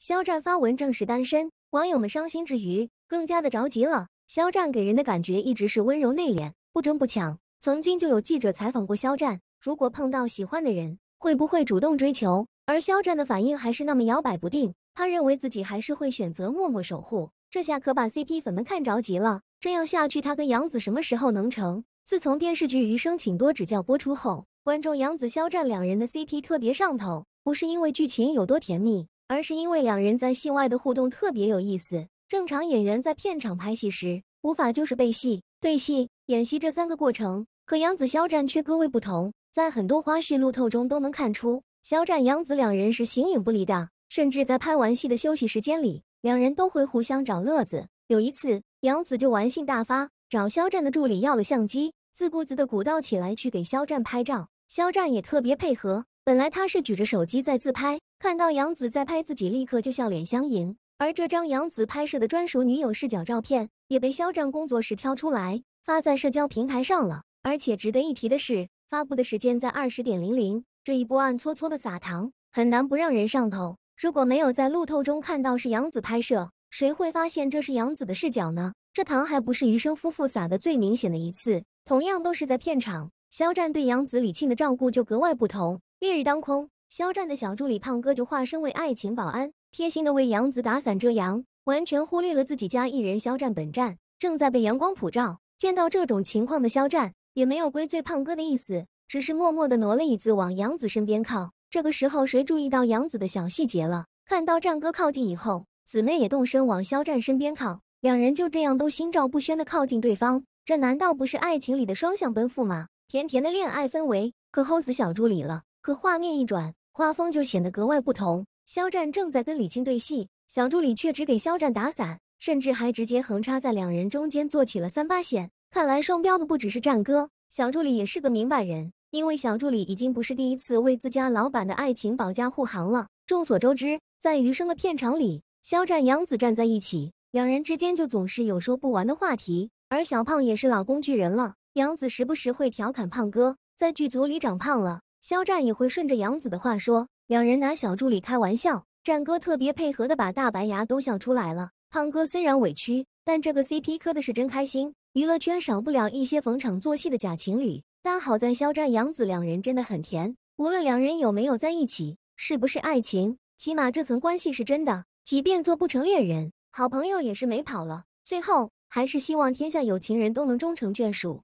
肖战发文证实单身，网友们伤心之余更加的着急了。肖战给人的感觉一直是温柔内敛，不争不抢。曾经就有记者采访过肖战，如果碰到喜欢的人，会不会主动追求？而肖战的反应还是那么摇摆不定，他认为自己还是会选择默默守护。这下可把 CP 粉们看着急了，这样下去他跟杨紫什么时候能成？自从电视剧《余生，请多指教》播出后，观众杨紫、肖战两人的 CP 特别上头，不是因为剧情有多甜蜜。而是因为两人在戏外的互动特别有意思。正常演员在片场拍戏时，无法就是背戏、对戏、演戏这三个过程。可杨紫、肖战却各位不同，在很多花絮路透中都能看出，肖战、杨紫两人是形影不离的。甚至在拍完戏的休息时间里，两人都会互相找乐子。有一次，杨紫就玩性大发，找肖战的助理要了相机，自顾自的鼓捣起来去给肖战拍照。肖战也特别配合，本来他是举着手机在自拍。看到杨紫在拍自己，立刻就笑脸相迎。而这张杨紫拍摄的专属女友视角照片，也被肖战工作室挑出来发在社交平台上了。而且值得一提的是，发布的时间在二十点零零，这一波暗搓搓的撒糖，很难不让人上头。如果没有在路透中看到是杨紫拍摄，谁会发现这是杨紫的视角呢？这糖还不是余生夫妇撒的最明显的一次，同样都是在片场，肖战对杨紫、李沁的照顾就格外不同。烈日当空。肖战的小助理胖哥就化身为爱情保安，贴心的为杨紫打伞遮阳，完全忽略了自己家艺人肖战本站正在被阳光普照。见到这种情况的肖战也没有归罪胖哥的意思，只是默默的挪了椅子往杨紫身边靠。这个时候，谁注意到杨紫的小细节了？看到战哥靠近以后，姊妹也动身往肖战身边靠，两人就这样都心照不宣的靠近对方，这难道不是爱情里的双向奔赴吗？甜甜的恋爱氛围可齁死小助理了。可画面一转。画风就显得格外不同。肖战正在跟李沁对戏，小助理却只给肖战打伞，甚至还直接横插在两人中间做起了三八线。看来双标的不只是战哥，小助理也是个明白人。因为小助理已经不是第一次为自家老板的爱情保驾护航了。众所周知，在《余生》的片场里，肖战、杨紫站在一起，两人之间就总是有说不完的话题。而小胖也是老工具人了，杨紫时不时会调侃胖哥在剧组里长胖了。肖战也会顺着杨紫的话说，两人拿小助理开玩笑，战哥特别配合的把大白牙都笑出来了。胖哥虽然委屈，但这个 CP 磕的是真开心。娱乐圈少不了一些逢场作戏的假情侣，但好在肖战杨紫两人真的很甜，无论两人有没有在一起，是不是爱情，起码这层关系是真的。即便做不成恋人，好朋友也是没跑了。最后，还是希望天下有情人都能终成眷属。